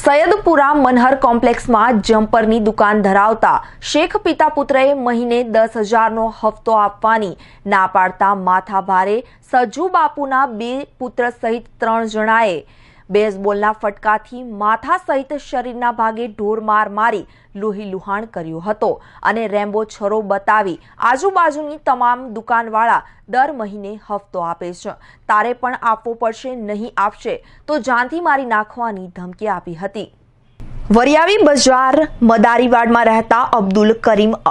સૈયદપુરા મનહર કોમ્પ્લેક્સમાં જમ્પરની દુકાન ધરાવતા શેખ પિતા પુત્રએ મહિને દસ હજારનો હપ્તો આપવાની ના પાડતા માથાભારે સજુ બાપુના બે પુત્ર સહિત ત્રણ જણાએ બેઝબોલના ફટકાથી માથા સહિત શરીરના ભાગે ઢોરમાર મારી લોહી લુહાણ કર્યો હતો અને રેમ્બો છરો બતાવી આજુબાજુની તમામ દુકાનવાળા દર મહિને હફતો આપે છે તારે પણ આપવો પડશે નહીં આપશે તો જાનથી મારી નાખવાની ધમકી આપી હતી વરિયાવી બજાર મદારીવાડમાં રહેતા અબ્દુલ કરીમ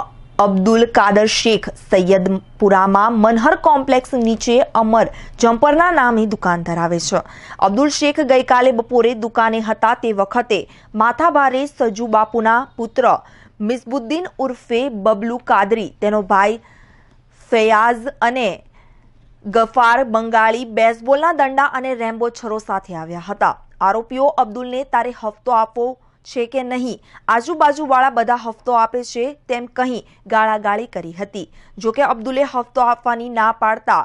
અબ્દુલ કાદર શેખ સૈયદપુરામાં મનહર કોમ્પ્લેક્સ નીચે અમર જમ્પરના નામે દુકાન ધરાવે છે અબ્દુલ શેખ ગઈકાલે બપોરે દુકાને હતા તે વખતે માથાભારે સજુ બાપુના પુત્ર મિસબુદ્દીન ઉર્ફે બબલુ કાદરી તેનો ભાઈ ફૈયાઝ અને ગફાર બંગાળી બેઝબોલના દંડા અને રેમ્બો છરો સાથે આવ્યા હતા આરોપીઓ અબ્દુલને તારે હપ્તો આપવો છે કે નહીં આજુબાજુવાળા બધા હફતો આપે છે તેમ કહી ગાળાગાળી કરી હતી જોકે અબ્દુલે હફતો આપવાની ના પાડતા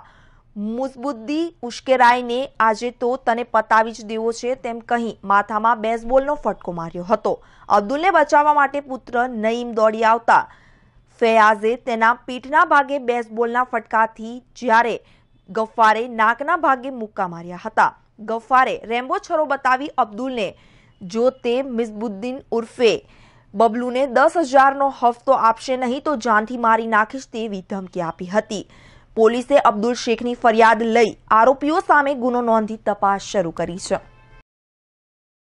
મુઝબુદ્દી ઉશ્કેરાઈને આજે તો તને પતાવી જ દેવો છે તેમ કહી માથામાં બેઝબોલનો ફટકો માર્યો હતો અબ્દુલને બચાવવા માટે પુત્ર નઈમ દોડી આવતા ફૈયાઝે તેના પીઠના ભાગે બેઝબોલના ફટકાથી જ્યારે ગફારે નાકના ભાગે મુક્કા માર્યા હતા ગફારે રેમ્બો છરો બતાવી અબ્દુલને જો તે મિઝબુદ્દીન ઉર્ફે બબલુને દસ હજારનો હફતો આપશે નહીં તો જાનથી મારી નાખીશ તેવી ધમકી આપી હતી પોલીસે અબ્દુલ શેખની ફરિયાદ લઈ આરોપીઓ સામે ગુનો નોંધી તપાસ શરૂ કરી છે